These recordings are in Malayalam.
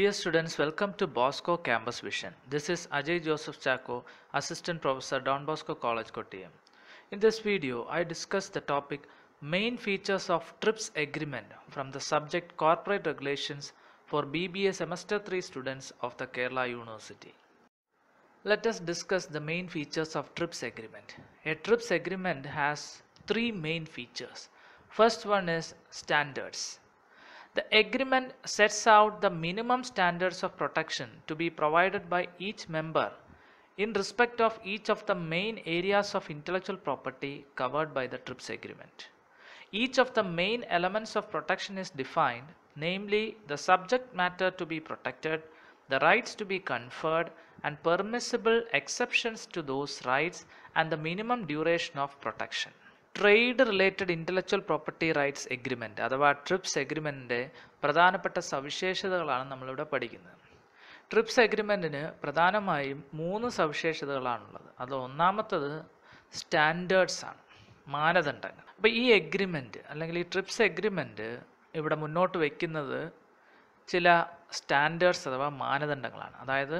Dear students, welcome to Bosco Campus Vision. This is Ajay Joseph Chako, Assistant Professor, Don Bosco College, Kottayam. In this video, I discuss the topic Main Features of TRIPS Agreement from the subject Corporate Regulations for BBA Semester 3 students of the Kerala University. Let us discuss the main features of TRIPS Agreement. A TRIPS Agreement has three main features. First one is standards. The agreement sets out the minimum standards of protection to be provided by each member in respect of each of the main areas of intellectual property covered by the TRIPS agreement. Each of the main elements of protection is defined, namely the subject matter to be protected, the rights to be conferred, and permissible exceptions to those rights and the minimum duration of protection. Trade related intellectual property rights agreement അഥവാ ട്രിപ്സ് എഗ്രിമെൻറ്റിൻ്റെ പ്രധാനപ്പെട്ട സവിശേഷതകളാണ് നമ്മളിവിടെ പഠിക്കുന്നത് ട്രിപ്സ് എഗ്രിമെൻറ്റിന് പ്രധാനമായും മൂന്ന് സവിശേഷതകളാണുള്ളത് അത് ഒന്നാമത്തത് സ്റ്റാൻഡേർഡ്സ് ആണ് മാനദണ്ഡങ്ങൾ അപ്പോൾ ഈ എഗ്രിമെൻറ്റ് അല്ലെങ്കിൽ ഈ ട്രിപ്സ് എഗ്രിമെൻറ്റ് ഇവിടെ മുന്നോട്ട് വയ്ക്കുന്നത് ചില സ്റ്റാൻഡേർഡ്സ് അഥവാ മാനദണ്ഡങ്ങളാണ് അതായത്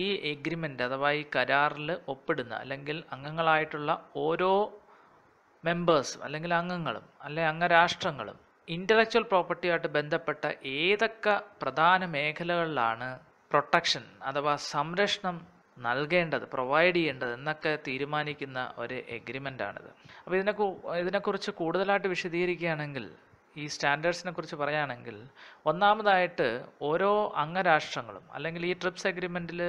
ഈ എഗ്രിമെന്റ് അഥവാ ഈ കരാറിൽ ഒപ്പിടുന്ന അല്ലെങ്കിൽ അംഗങ്ങളായിട്ടുള്ള ഓരോ മെമ്പേഴ്സും അല്ലെങ്കിൽ അംഗങ്ങളും അല്ലെ അംഗരാഷ്ട്രങ്ങളും ഇൻ്റലക്ച്വൽ പ്രോപ്പർട്ടിയായിട്ട് ബന്ധപ്പെട്ട ഏതൊക്കെ പ്രധാന മേഖലകളിലാണ് പ്രൊട്ടക്ഷൻ അഥവാ സംരക്ഷണം നൽകേണ്ടത് പ്രൊവൈഡ് ചെയ്യേണ്ടത് എന്നൊക്കെ തീരുമാനിക്കുന്ന ഒരു ആണിത് അപ്പോൾ ഇതിനെ ഇതിനെക്കുറിച്ച് കൂടുതലായിട്ട് വിശദീകരിക്കുകയാണെങ്കിൽ ഈ സ്റ്റാൻഡേർഡ്സിനെ കുറിച്ച് പറയുകയാണെങ്കിൽ ഒന്നാമതായിട്ട് ഓരോ അംഗരാഷ്ട്രങ്ങളും അല്ലെങ്കിൽ ഈ ട്രിപ്സ് അഗ്രിമെൻറ്റിൽ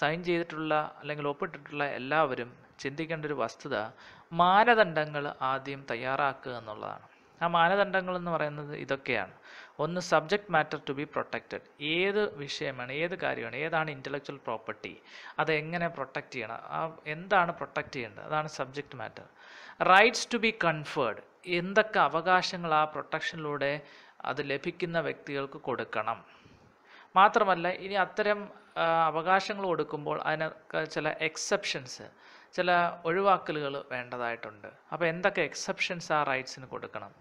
സൈൻ ചെയ്തിട്ടുള്ള അല്ലെങ്കിൽ ഒപ്പിട്ടിട്ടുള്ള എല്ലാവരും ചിന്തിക്കേണ്ട ഒരു വസ്തുത മാനദണ്ഡങ്ങൾ ആദ്യം തയ്യാറാക്കുക എന്നുള്ളതാണ് ആ മാനദണ്ഡങ്ങൾ എന്ന് പറയുന്നത് ഇതൊക്കെയാണ് ഒന്ന് subject matter to be protected ഏത് വിഷയമാണ് ഏത് കാര്യമാണ് ഏതാണ് ഇൻ്റലക്ച്വൽ പ്രോപ്പർട്ടി അത് എങ്ങനെ പ്രൊട്ടക്റ്റ് ചെയ്യണം ആ എന്താണ് പ്രൊട്ടക്റ്റ് ചെയ്യേണ്ടത് അതാണ് subject matter rights to be conferred എന്തൊക്കെ അവകാശങ്ങൾ ആ പ്രൊട്ടക്ഷനിലൂടെ അത് ലഭിക്കുന്ന വ്യക്തികൾക്ക് കൊടുക്കണം മാത്രമല്ല ഇനി അത്തരം അവകാശങ്ങൾ കൊടുക്കുമ്പോൾ അതിനൊക്കെ ചില എക്സെപ്ഷൻസ് ചില ഒഴിവാക്കലുകൾ വേണ്ടതായിട്ടുണ്ട് അപ്പോൾ എന്തൊക്കെ എക്സെപ്ഷൻസ് ആ റൈറ്റ്സിന് കൊടുക്കണം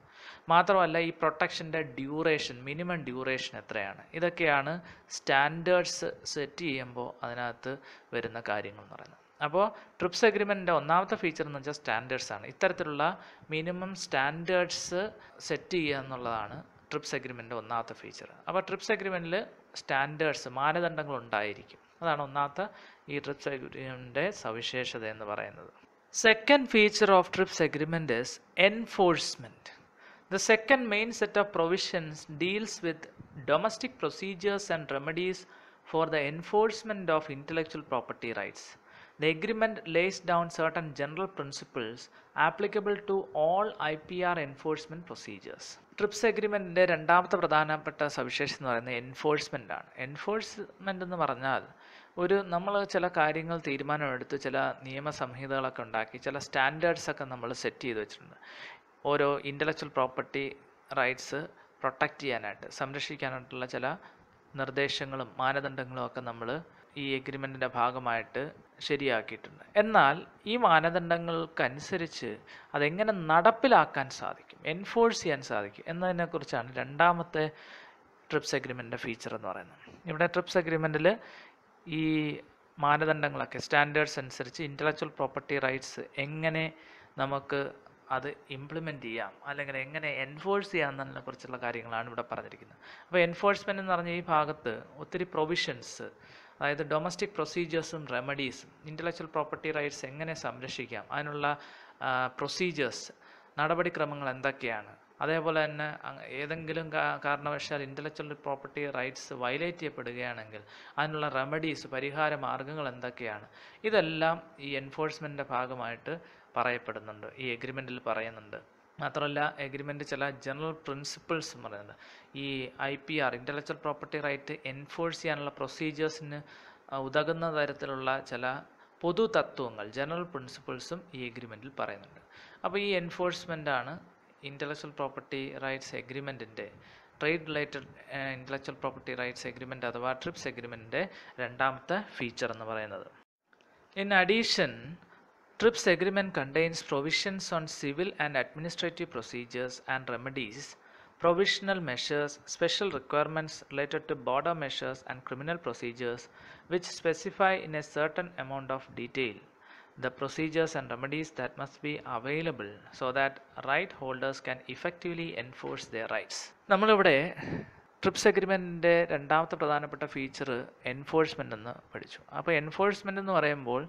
മാത്രമല്ല ഈ പ്രൊട്ടക്ഷൻ്റെ ഡ്യൂറേഷൻ മിനിമം ഡ്യൂറേഷൻ എത്രയാണ് ഇതൊക്കെയാണ് സ്റ്റാൻഡേർഡ്സ് സെറ്റ് ചെയ്യുമ്പോൾ അതിനകത്ത് വരുന്ന കാര്യങ്ങൾ എന്ന് പറയുന്നത് അപ്പോൾ ട്രിപ്സ് അഗ്രിമെൻറ്റിൻ്റെ ഒന്നാമത്തെ ഫീച്ചർ എന്ന് വെച്ചാൽ സ്റ്റാൻഡേർഡ്സ് ആണ് ഇത്തരത്തിലുള്ള മിനിമം സ്റ്റാൻഡേർഡ്സ് സെറ്റ് ചെയ്യുക എന്നുള്ളതാണ് ട്രിപ്സ് അഗ്രിമെൻറ്റിൻ്റെ ഒന്നാമത്തെ ഫീച്ചർ അപ്പോൾ ട്രിപ്സ് അഗ്രിമെൻറ്റിൽ സ്റ്റാൻഡേർഡ്സ് മാനദണ്ഡങ്ങൾ ഉണ്ടായിരിക്കും അതാണ് ഒന്നാമത്തെ ഈ ട്രിപ്സ് അഗ്രിമെൻ്റിൻ്റെ സവിശേഷത എന്ന് പറയുന്നത് second feature of TRIPS agreement is enforcement the second main set of provisions deals with domestic procedures and remedies for the enforcement of intellectual property rights the agreement lays down certain general principles applicable to all I P R enforcement procedures TRIPS അഗ്രിമെൻറ്റിൻ്റെ രണ്ടാമത്തെ പ്രധാനപ്പെട്ട സവിശേഷത എന്ന് പറയുന്നത് എൻഫോഴ്സ്മെൻ്റ് ആണ് എൻഫോഴ്സ്മെൻ്റ് എന്ന് പറഞ്ഞാൽ ഒരു നമ്മൾ ചില കാര്യങ്ങൾ തീരുമാനമെടുത്ത് ചില നിയമസംഹിതകളൊക്കെ ഉണ്ടാക്കി ചില സ്റ്റാൻഡേർഡ്സൊക്കെ നമ്മൾ സെറ്റ് ചെയ്ത് വെച്ചിട്ടുണ്ട് ഓരോ ഇൻ്റലക്ച്വൽ പ്രോപ്പർട്ടി റൈറ്റ്സ് പ്രൊട്ടക്റ്റ് ചെയ്യാനായിട്ട് സംരക്ഷിക്കാനായിട്ടുള്ള ചില നിർദ്ദേശങ്ങളും മാനദണ്ഡങ്ങളും ഒക്കെ നമ്മൾ ഈ എഗ്രിമെൻറ്റിൻ്റെ ഭാഗമായിട്ട് ശരിയാക്കിയിട്ടുണ്ട് എന്നാൽ ഈ മാനദണ്ഡങ്ങൾക്കനുസരിച്ച് അതെങ്ങനെ നടപ്പിലാക്കാൻ സാധിക്കും എൻഫോഴ്സ് ചെയ്യാൻ സാധിക്കും എന്നതിനെക്കുറിച്ചാണ് രണ്ടാമത്തെ ട്രിപ്സ് അഗ്രിമെൻ്റിൻ്റെ ഫീച്ചർ എന്ന് പറയുന്നത് ഇവിടെ ട്രിപ്സ് അഗ്രിമെൻറ്റിൽ ഈ മാനദണ്ഡങ്ങളൊക്കെ സ്റ്റാൻഡേർഡ്സ് അനുസരിച്ച് ഇൻ്റലക്ച്വൽ പ്രോപ്പർട്ടി റൈറ്റ്സ് എങ്ങനെ നമുക്ക് അത് ഇംപ്ലിമെൻ്റ് ചെയ്യാം അല്ലെങ്കിൽ എങ്ങനെ എൻഫോഴ്സ് ചെയ്യാം എന്നതിനെ കുറിച്ചുള്ള കാര്യങ്ങളാണ് ഇവിടെ പറഞ്ഞിരിക്കുന്നത് അപ്പോൾ എൻഫോഴ്സ്മെൻ്റ് എന്ന് പറഞ്ഞ ഈ ഭാഗത്ത് ഒത്തിരി പ്രൊവിഷൻസ് അതായത് ഡൊമസ്റ്റിക് പ്രൊസീജിയേഴ്സും റെമഡീസും ഇൻ്റലക്ച്വൽ പ്രോപ്പർട്ടി റൈറ്റ്സ് എങ്ങനെ സംരക്ഷിക്കാം അതിനുള്ള പ്രൊസീജിയേഴ്സ് നടപടിക്രമങ്ങൾ എന്തൊക്കെയാണ് അതേപോലെ തന്നെ ഏതെങ്കിലും കാരണവശാൽ ഇൻ്റലക്ച്വൽ പ്രോപ്പർട്ടി റൈറ്റ്സ് വയലേറ്റ് ചെയ്യപ്പെടുകയാണെങ്കിൽ അതിനുള്ള റെമഡീസ് പരിഹാര മാർഗങ്ങൾ എന്തൊക്കെയാണ് ഇതെല്ലാം ഈ എൻഫോഴ്സ്മെൻറ്റിൻ്റെ ഭാഗമായിട്ട് പറയപ്പെടുന്നുണ്ട് ഈ എഗ്രിമെൻറ്റിൽ പറയുന്നുണ്ട് മാത്രമല്ല എഗ്രിമെൻ്റ് ചില ജനറൽ എന്ന് പറയുന്നുണ്ട് ഈ I P R intellectual property right enforce ചെയ്യാനുള്ള പ്രൊസീജിയേഴ്സിന് ഉതകുന്ന തരത്തിലുള്ള ചില പൊതു തത്വങ്ങൾ ജനറൽ പ്രിൻസിപ്പിൾസും ഈ എഗ്രിമെൻറ്റിൽ പറയുന്നുണ്ട് അപ്പോൾ ഈ എൻഫോഴ്സ്മെൻ്റാണ് ഇൻ്റലക്ച്വൽ പ്രോപ്പർട്ടി റൈറ്റ്സ് എഗ്രിമെൻറ്റിൻ്റെ trade related intellectual property rights agreement അഥവാ ട്രിപ്സ് എഗ്രിമെൻറ്റിൻ്റെ രണ്ടാമത്തെ ഫീച്ചർ എന്ന് പറയുന്നത് in addition TRIPS agreement contains provisions on civil and administrative procedures and remedies provisional measures special requirements related to border measures and criminal procedures which specify in a certain amount of detail the procedures and remedies that must be available so that right holders can effectively enforce the rights നമ്മളിവിടെ ട്രിപ്സ് എഗ്രിമെൻറ്റിൻ്റെ രണ്ടാമത്തെ പ്രധാനപ്പെട്ട ഫീച്ചർ എൻഫോഴ്സ്മെൻ്റ് എന്ന് പഠിച്ചു അപ്പോൾ എൻഫോഴ്സ്മെൻ്റ് എന്ന് പറയുമ്പോൾ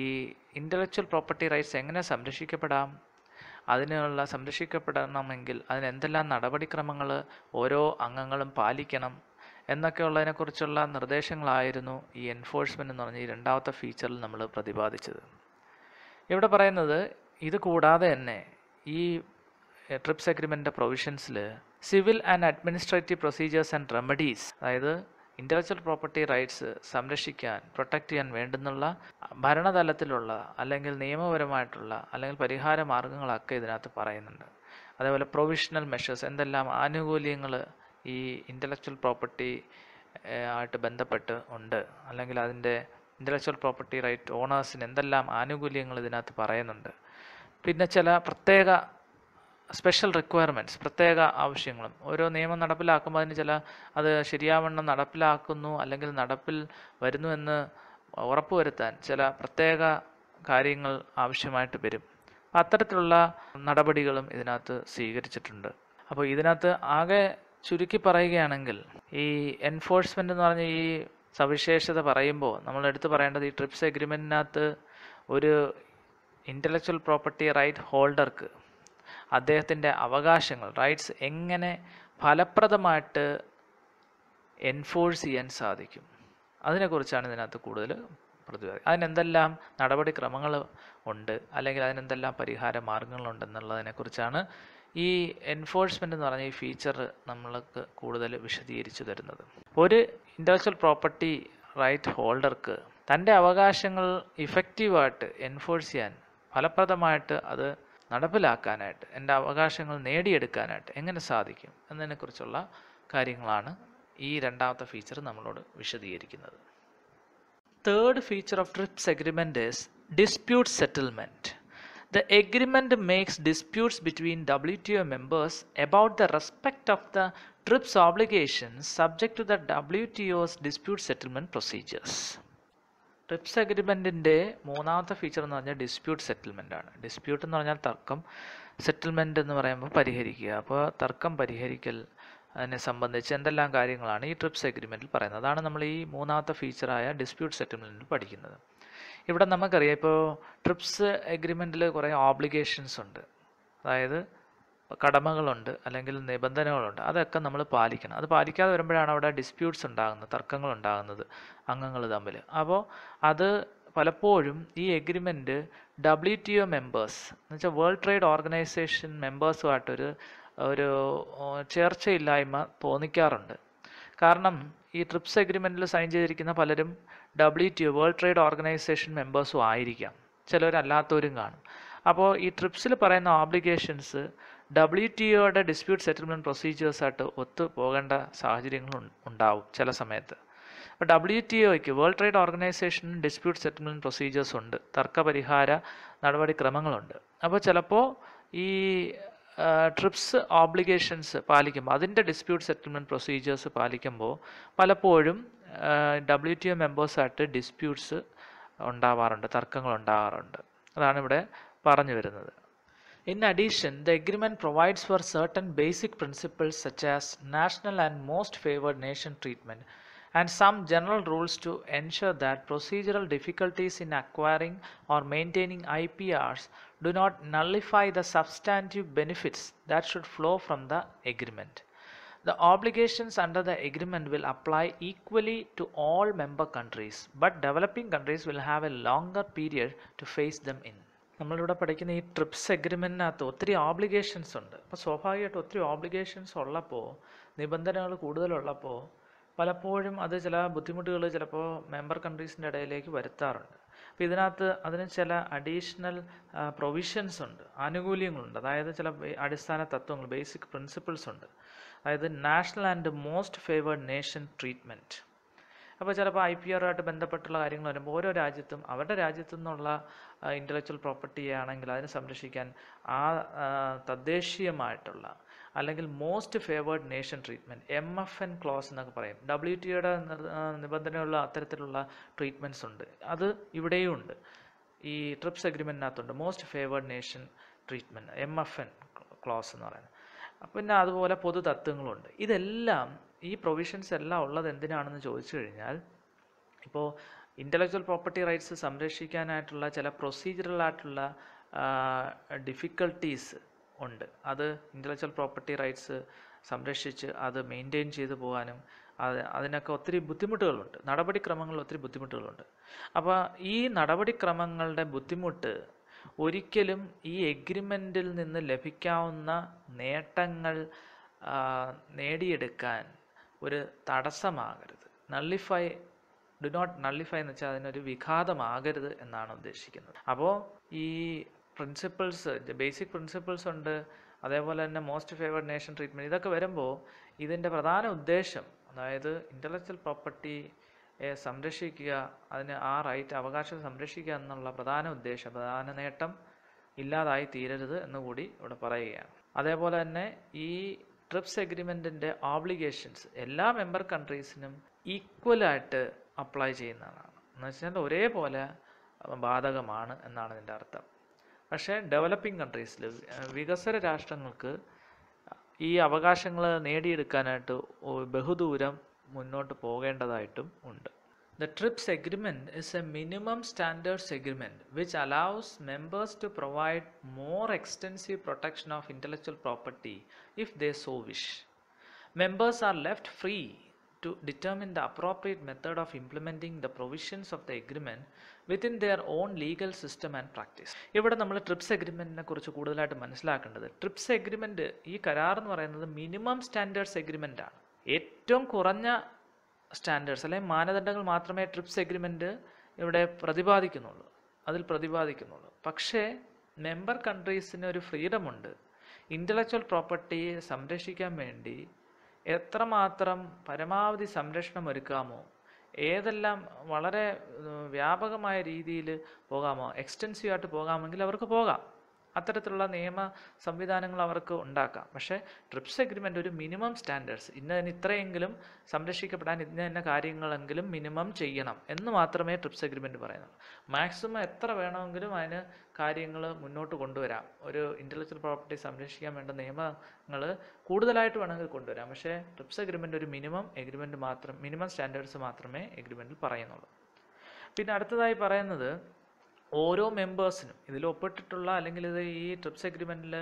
ഈ ഇൻ്റലക്ച്വൽ പ്രോപ്പർട്ടി റൈറ്റ്സ് എങ്ങനെ സംരക്ഷിക്കപ്പെടാം അതിനുള്ള സംരക്ഷിക്കപ്പെടണമെങ്കിൽ അതിന് എന്തെല്ലാം നടപടിക്രമങ്ങൾ ഓരോ അംഗങ്ങളും പാലിക്കണം എന്നൊക്കെയുള്ളതിനെക്കുറിച്ചുള്ള നിർദ്ദേശങ്ങളായിരുന്നു ഈ എൻഫോഴ്സ്മെൻറ്റ് എന്ന് പറഞ്ഞ ഈ രണ്ടാമത്തെ ഫീച്ചറിൽ നമ്മൾ പ്രതിപാദിച്ചത് ഇവിടെ പറയുന്നത് ഇത് കൂടാതെ തന്നെ ഈ ട്രിപ്സ് അഗ്രിമെൻ്റിൻ്റെ പ്രൊവിഷൻസിൽ civil and administrative procedures and remedies അതായത് ഇൻ്റലക്ച്വൽ പ്രോപ്പർട്ടി റൈറ്റ്സ് സംരക്ഷിക്കാൻ പ്രൊട്ടക്റ്റ് ചെയ്യാൻ വേണ്ടുന്നുള്ള ഭരണതലത്തിലുള്ള അല്ലെങ്കിൽ നിയമപരമായിട്ടുള്ള അല്ലെങ്കിൽ പരിഹാര മാർഗങ്ങളൊക്കെ ഇതിനകത്ത് പറയുന്നുണ്ട് അതേപോലെ പ്രൊവിഷണൽ മെഷേഴ്സ് എന്തെല്ലാം ആനുകൂല്യങ്ങൾ ഈ ഇൻ്റലക്ച്വൽ പ്രോപ്പർട്ടി ആയിട്ട് ബന്ധപ്പെട്ട് ഉണ്ട് അല്ലെങ്കിൽ അതിൻ്റെ ഇൻ്റലക്ച്വൽ പ്രോപ്പർട്ടി റൈറ്റ് ഓണേഴ്സിന് എന്തെല്ലാം ആനുകൂല്യങ്ങൾ ഇതിനകത്ത് പറയുന്നുണ്ട് പിന്നെ ചില പ്രത്യേക സ്പെഷ്യൽ റിക്വയർമെൻറ്റ്സ് പ്രത്യേക ആവശ്യങ്ങളും ഓരോ നിയമം നടപ്പിലാക്കുമ്പോൾ അതിന് ചില അത് ശരിയാവണ്ണം നടപ്പിലാക്കുന്നു അല്ലെങ്കിൽ നടപ്പിൽ വരുന്നു എന്ന് ഉറപ്പുവരുത്താൻ ചില പ്രത്യേക കാര്യങ്ങൾ ആവശ്യമായിട്ട് വരും അത്തരത്തിലുള്ള നടപടികളും ഇതിനകത്ത് സ്വീകരിച്ചിട്ടുണ്ട് അപ്പോൾ ഇതിനകത്ത് ആകെ ചുരുക്കി പറയുകയാണെങ്കിൽ ഈ എൻഫോഴ്സ്മെൻ്റ് എന്ന് പറഞ്ഞ ഈ സവിശേഷത പറയുമ്പോൾ നമ്മൾ എടുത്തു പറയേണ്ടത് ഈ ട്രിപ്സ് എഗ്രിമെൻറ്റിനകത്ത് ഒരു ഇൻ്റലക്ച്വൽ പ്രോപ്പർട്ടി റൈറ്റ് ഹോൾഡർക്ക് അദ്ദേഹത്തിൻ്റെ അവകാശങ്ങൾ റൈറ്റ്സ് എങ്ങനെ ഫലപ്രദമായിട്ട് എൻഫോഴ്സ് ചെയ്യാൻ സാധിക്കും അതിനെക്കുറിച്ചാണ് ഇതിനകത്ത് കൂടുതൽ പ്രതിപാദിക്കുക അതിനെന്തെല്ലാം നടപടിക്രമങ്ങൾ ഉണ്ട് അല്ലെങ്കിൽ അതിനെന്തെല്ലാം പരിഹാര മാർഗങ്ങളുണ്ടെന്നുള്ളതിനെക്കുറിച്ചാണ് ഈ എൻഫോഴ്സ്മെൻ്റ് എന്ന് പറഞ്ഞ ഈ ഫീച്ചർ നമ്മൾക്ക് കൂടുതൽ വിശദീകരിച്ചു തരുന്നത് ഒരു ഇൻ്റലക്ച്വൽ പ്രോപ്പർട്ടി റൈറ്റ് ഹോൾഡർക്ക് തൻ്റെ അവകാശങ്ങൾ ഇഫക്റ്റീവായിട്ട് എൻഫോഴ്സ് ചെയ്യാൻ ഫലപ്രദമായിട്ട് അത് നടപ്പിലാക്കാനായിട്ട് എൻ്റെ അവകാശങ്ങൾ നേടിയെടുക്കാനായിട്ട് എങ്ങനെ സാധിക്കും എന്നതിനെക്കുറിച്ചുള്ള കാര്യങ്ങളാണ് ഈ രണ്ടാമത്തെ ഫീച്ചർ നമ്മളോട് വിശദീകരിക്കുന്നത് third feature of TRIPS agreement is dispute settlement the agreement makes disputes between W T O members about the respect of the TRIPS obligation subject to the W T O's dispute settlement procedures TRIPS അഗ്രിമെൻറ്റിൻ്റെ മൂന്നാമത്തെ ഫീച്ചർ എന്ന് പറഞ്ഞാൽ ഡിസ്പ്യൂട്ട് സെറ്റിൽമെൻ്റ് ആണ് ഡിസ്പ്യൂട്ട് എന്ന് പറഞ്ഞാൽ തർക്കം സെറ്റിൽമെൻ്റ് എന്ന് പറയുമ്പോൾ പരിഹരിക്കുക അപ്പോൾ തർക്കം പരിഹരിക്കൽ അതിനെ സംബന്ധിച്ച് എന്തെല്ലാം കാര്യങ്ങളാണ് ഈ ട്രിപ്സ് അഗ്രിമെൻറ്റിൽ പറയുന്നത് അതാണ് നമ്മൾ ഈ മൂന്നാമത്തെ ഫീച്ചറായ ഡിസ്പ്യൂട്ട് സെറ്റിൽമെൻറ്റിൽ പഠിക്കുന്നത് ഇവിടെ നമുക്കറിയാം ഇപ്പോൾ ട്രിപ്സ് അഗ്രിമെൻറ്റിൽ കുറേ ഓബ്ലിഗേഷൻസ് ഉണ്ട് അതായത് കടമകളുണ്ട് അല്ലെങ്കിൽ നിബന്ധനകളുണ്ട് അതൊക്കെ നമ്മൾ പാലിക്കണം അത് പാലിക്കാതെ വരുമ്പോഴാണ് അവിടെ ഡിസ്പ്യൂട്ട്സ് ഉണ്ടാകുന്നത് തർക്കങ്ങൾ ഉണ്ടാകുന്നത് അംഗങ്ങൾ തമ്മിൽ അപ്പോൾ അത് പലപ്പോഴും ഈ agreement W T O members എന്ന് വെച്ചാൽ വേൾഡ് ട്രേഡ് ഓർഗനൈസേഷൻ മെമ്പേഴ്സുമായിട്ടൊരു ഒരു ചേർച്ചയില്ലായ്മ തോന്നിക്കാറുണ്ട് കാരണം ഈ ട്രിപ്സ് എഗ്രിമെൻറ്റിൽ സൈൻ ചെയ്തിരിക്കുന്ന പലരും W T O world trade organization മെമ്പേഴ്സും ആയിരിക്കാം ചിലവരല്ലാത്തവരും കാണും അപ്പോൾ ഈ ട്രിപ്സിൽ പറയുന്ന ഓബ്ലിഗേഷൻസ് ഡബ്ല്യു ടി ഒയുടെ ഡിസ്പ്യൂട്ട് സെറ്റിൽമെൻറ്റ് പ്രൊസീജിയേഴ്സായിട്ട് ഒത്തു പോകേണ്ട സാഹചര്യങ്ങൾ ഉണ്ടാവും ചില സമയത്ത് അപ്പോൾ ഡബ്ല്യു ടി ഒയ്ക്ക് വേൾഡ് ട്രേഡ് ഓർഗനൈസേഷനും ഡിസ്പ്യൂട്ട് സെറ്റിൽമെൻറ്റ് പ്രൊസീജിയേഴ്സ് ഉണ്ട് തർക്കപരിഹാര നടപടിക്രമങ്ങളുണ്ട് അപ്പോൾ ചിലപ്പോൾ ഈ ട്രിപ്സ് ഓബ്ലിഗേഷൻസ് പാലിക്കുമ്പോൾ അതിൻ്റെ ഡിസ്പ്യൂട്ട് സെറ്റിൽമെൻറ്റ് പ്രൊസീജിയേഴ്സ് പാലിക്കുമ്പോൾ പലപ്പോഴും ഡബ്ല്യു ടി ഒ മെമ്പേഴ്സായിട്ട് ഡിസ്പ്യൂട്ട്സ് ഉണ്ടാവാറുണ്ട് തർക്കങ്ങൾ ഉണ്ടാവാറുണ്ട് അതാണ് ഇവിടെ പറഞ്ഞു വരുന്നത് In addition, the agreement provides for certain basic principles such as national and most favored nation treatment and some general rules to ensure that procedural difficulties in acquiring or maintaining IPRs do not nullify the substantive benefits that should flow from the agreement. The obligations under the agreement will apply equally to all member countries, but developing countries will have a longer period to face them in. നമ്മളിവിടെ പഠിക്കുന്ന ഈ ട്രിപ്സ് അഗ്രിമെൻറ്റിനകത്ത് ഒത്തിരി ഓബ്ലിഗേഷൻസ് ഉണ്ട് അപ്പോൾ സ്വാഭാവികമായിട്ട് ഒത്തിരി ഓബ്ലിഗേഷൻസ് ഉള്ളപ്പോൾ നിബന്ധനകൾ കൂടുതലുള്ളപ്പോൾ പലപ്പോഴും അത് ചില ബുദ്ധിമുട്ടുകൾ ചിലപ്പോൾ മെമ്പർ കൺട്രീസിൻ്റെ ഇടയിലേക്ക് വരുത്താറുണ്ട് അപ്പോൾ ഇതിനകത്ത് അതിന് ചില അഡീഷണൽ പ്രൊവിഷൻസ് ഉണ്ട് ആനുകൂല്യങ്ങളുണ്ട് അതായത് ചില അടിസ്ഥാന തത്വങ്ങൾ ബേസിക് പ്രിൻസിപ്പിൾസ് ഉണ്ട് അതായത് national and most favoured nation treatment അപ്പോൾ ചിലപ്പോൾ ഐ പി ആറുമായിട്ട് ബന്ധപ്പെട്ടുള്ള കാര്യങ്ങൾ വരുമ്പോൾ ഓരോ രാജ്യത്തും അവരുടെ രാജ്യത്തു നിന്നുള്ള ഇൻ്റലക്ച്വൽ പ്രോപ്പർട്ടി ആണെങ്കിൽ അതിനെ സംരക്ഷിക്കാൻ ആ തദ്ദേശീയമായിട്ടുള്ള അല്ലെങ്കിൽ most favoured nation treatment M F N clause എന്നൊക്കെ പറയും ഡബ്ല്യു ടി ഒയുടെ നിബന്ധനയുള്ള അത്തരത്തിലുള്ള ട്രീറ്റ്മെൻറ്റ്സ് ഉണ്ട് അത് ഇവിടെയും ഉണ്ട് ഈ ട്രിപ്സ് അഗ്രിമെൻറ്റിനകത്തുണ്ട് most favoured nation treatment M F N clause എന്ന് പറയുന്നത് പിന്നെ അതുപോലെ പൊതു തത്വങ്ങളുണ്ട് ഇതെല്ലാം ഈ പ്രൊവിഷൻസ് എല്ലാം ഉള്ളത് എന്തിനാണെന്ന് ചോദിച്ചു കഴിഞ്ഞാൽ ഇപ്പോൾ ഇൻ്റലക്ച്വൽ പ്രോപ്പർട്ടി റൈറ്റ്സ് സംരക്ഷിക്കാനായിട്ടുള്ള ചില പ്രൊസീജിയറൽ ആയിട്ടുള്ള ഡിഫിക്കൽട്ടീസ് ഉണ്ട് അത് ഇൻ്റലക്ച്വൽ പ്രോപ്പർട്ടി റൈറ്റ്സ് സംരക്ഷിച്ച് അത് മെയിൻറ്റെയിൻ ചെയ്തു പോകാനും അത് അതിനൊക്കെ ഒത്തിരി ബുദ്ധിമുട്ടുകളുണ്ട് നടപടിക്രമങ്ങളിൽ ഒത്തിരി ബുദ്ധിമുട്ടുകളുണ്ട് അപ്പോൾ ഈ നടപടിക്രമങ്ങളുടെ ബുദ്ധിമുട്ട് ഒരിക്കലും ഈ എഗ്രിമെൻറ്റിൽ നിന്ന് ലഭിക്കാവുന്ന നേട്ടങ്ങൾ നേടിയെടുക്കാൻ ഒരു തടസ്സമാകരുത് നള്ളിഫൈ ഡു നോട്ട് നള്ളിഫൈ എന്ന് വെച്ചാൽ അതിനൊരു വിഘാതമാകരുത് എന്നാണ് ഉദ്ദേശിക്കുന്നത് അപ്പോൾ ഈ പ്രിൻസിപ്പിൾസ് ബേസിക് പ്രിൻസിപ്പിൾസ് ഉണ്ട് അതേപോലെ തന്നെ മോസ്റ്റ് ഫേവേർഡ് നേഷൻ ട്രീറ്റ്മെൻറ്റ് ഇതൊക്കെ വരുമ്പോൾ ഇതിൻ്റെ പ്രധാന ഉദ്ദേശം അതായത് ഇൻ്റലക്ച്വൽ പ്രോപ്പർട്ടി സംരക്ഷിക്കുക അതിന് ആ റൈറ്റ് അവകാശം സംരക്ഷിക്കുക എന്നുള്ള പ്രധാന ഉദ്ദേശം പ്രധാന നേട്ടം ഇല്ലാതായി തീരരുത് എന്നുകൂടി ഇവിടെ പറയുകയാണ് അതേപോലെ തന്നെ ഈ ട്രിപ്സ് എഗ്രിമെൻറ്റിൻ്റെ ഓബ്ലിഗേഷൻസ് എല്ലാ മെമ്പർ കൺട്രീസിനും ഈക്വലായിട്ട് അപ്ലൈ ചെയ്യുന്നതാണ് എന്ന് വെച്ചാൽ ഒരേപോലെ ബാധകമാണ് എന്നാണ് ഇതിൻ്റെ അർത്ഥം പക്ഷേ ഡെവലപ്പിംഗ് കൺട്രീസിൽ വികസന രാഷ്ട്രങ്ങൾക്ക് ഈ അവകാശങ്ങൾ നേടിയെടുക്കാനായിട്ട് ബഹുദൂരം മുന്നോട്ട് പോകേണ്ടതായിട്ടും ഉണ്ട് The TRIPS agreement is a minimum standards agreement which allows members to provide more extensive protection of intellectual property if they so wish. Members are left free to determine the appropriate method of implementing the provisions of the agreement within their own legal system and practice ഇവിടെ നമ്മൾ ട്രിപ്സ് എഗ്രിമെൻറ്റിനെ കുറിച്ച് കൂടുതലായിട്ട് മനസ്സിലാക്കേണ്ടത് ട്രിപ്സ് എഗ്രിമെൻറ്റ് ഈ കരാർ എന്ന് പറയുന്നത് മിനിമം സ്റ്റാൻഡേർഡ്സ് എഗ്രിമെൻ്റ് ആണ് ഏറ്റവും കുറഞ്ഞ സ്റ്റാൻഡേർഡ്സ് അല്ലെങ്കിൽ മാനദണ്ഡങ്ങൾ മാത്രമേ ട്രിപ്സ് എഗ്രിമെൻറ്റ് ഇവിടെ പ്രതിപാദിക്കുന്നുള്ളൂ അതിൽ പ്രതിപാദിക്കുന്നുള്ളൂ പക്ഷേ മെമ്പർ കൺട്രീസിന് ഒരു ഫ്രീഡം ഉണ്ട് ഇൻ്റലക്ച്വൽ പ്രോപ്പർട്ടിയെ സംരക്ഷിക്കാൻ വേണ്ടി എത്രമാത്രം പരമാവധി സംരക്ഷണം ഒരുക്കാമോ ഏതെല്ലാം വളരെ വ്യാപകമായ രീതിയിൽ പോകാമോ എക്സ്റ്റെൻസീവ് ആയിട്ട് പോകാമെങ്കിൽ അവർക്ക് പോകാം അത്തരത്തിലുള്ള നിയമ സംവിധാനങ്ങൾ അവർക്ക് ഉണ്ടാക്കാം പക്ഷേ ട്രിപ്സ് എഗ്രിമെൻ്റ് ഒരു മിനിമം സ്റ്റാൻഡേർഡ്സ് ഇന്നതിന് ഇത്രയെങ്കിലും സംരക്ഷിക്കപ്പെടാൻ ഇന്ന തന്നെ കാര്യങ്ങളെങ്കിലും മിനിമം ചെയ്യണം എന്ന് മാത്രമേ ട്രിപ്സ് എഗ്രിമെൻ്റ് പറയുന്നുള്ളൂ മാക്സിമം എത്ര വേണമെങ്കിലും അതിന് കാര്യങ്ങൾ മുന്നോട്ട് കൊണ്ടുവരാം ഒരു ഇൻ്റലക്ച്വൽ പ്രോപ്പർട്ടി സംരക്ഷിക്കാൻ വേണ്ട നിയമങ്ങൾ കൂടുതലായിട്ട് വേണമെങ്കിൽ കൊണ്ടുവരാം പക്ഷേ ട്രിപ്സ് എഗ്രിമെൻ്റ് ഒരു മിനിമം എഗ്രിമെൻ്റ് മാത്രം മിനിമം സ്റ്റാൻഡേർഡ്സ് മാത്രമേ എഗ്രിമെൻറ്റിൽ പറയുന്നുള്ളൂ പിന്നെ അടുത്തതായി പറയുന്നത് ഓരോ മെമ്പേഴ്സിനും ഇതിൽ ഒപ്പിട്ടിട്ടുള്ള അല്ലെങ്കിൽ ഇത് ഈ ട്രിപ്സ് എഗ്രിമെൻറ്റിൽ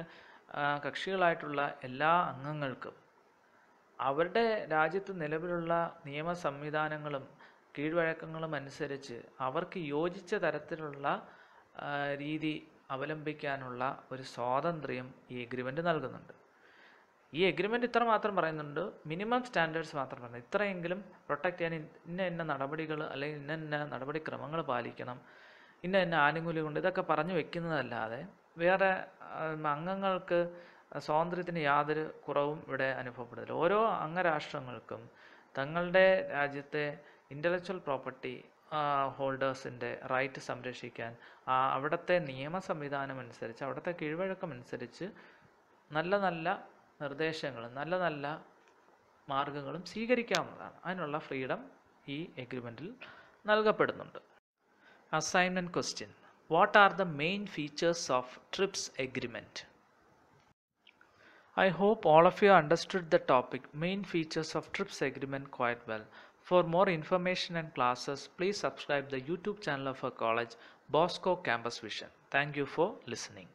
കക്ഷികളായിട്ടുള്ള എല്ലാ അംഗങ്ങൾക്കും അവരുടെ രാജ്യത്ത് നിലവിലുള്ള നിയമ സംവിധാനങ്ങളും കീഴ്വഴക്കങ്ങളും അനുസരിച്ച് അവർക്ക് യോജിച്ച തരത്തിലുള്ള രീതി അവലംബിക്കാനുള്ള ഒരു സ്വാതന്ത്ര്യം ഈ എഗ്രിമെൻറ്റ് നൽകുന്നുണ്ട് ഈ എഗ്രിമെൻ്റ് ഇത്ര മാത്രം പറയുന്നുണ്ട് മിനിമം സ്റ്റാൻഡേർഡ്സ് മാത്രം പറയുന്നത് ഇത്രയെങ്കിലും പ്രൊട്ടക്റ്റ് ചെയ്യാൻ ഇന്ന ഇന്ന നടപടികൾ അല്ലെങ്കിൽ ഇന്ന ഇന്ന നടപടിക്രമങ്ങൾ പാലിക്കണം ഇന്ന ഇന്ന കൊണ്ട് ഇതൊക്കെ പറഞ്ഞു വെക്കുന്നതല്ലാതെ വേറെ അംഗങ്ങൾക്ക് സ്വാതന്ത്ര്യത്തിന് യാതൊരു കുറവും ഇവിടെ അനുഭവപ്പെടുന്നില്ല ഓരോ അംഗരാഷ്ട്രങ്ങൾക്കും തങ്ങളുടെ രാജ്യത്തെ ഇൻ്റലക്ച്വൽ പ്രോപ്പർട്ടി ഹോൾഡേഴ്സിൻ്റെ റൈറ്റ് സംരക്ഷിക്കാൻ അവിടുത്തെ നിയമ സംവിധാനം അനുസരിച്ച് അവിടുത്തെ കീഴ്വഴക്കമനുസരിച്ച് നല്ല നല്ല നിർദ്ദേശങ്ങളും നല്ല നല്ല മാർഗങ്ങളും സ്വീകരിക്കാവുന്നതാണ് അതിനുള്ള ഫ്രീഡം ഈ എഗ്രിമെൻറ്റിൽ നൽകപ്പെടുന്നുണ്ട് Assignment question What are the main features of TRIPS agreement? I hope all of you understood the topic main features of TRIPS agreement quite well. For more information and classes, please subscribe the YouTube channel of our college, Bosco Campus Vision. Thank you for listening.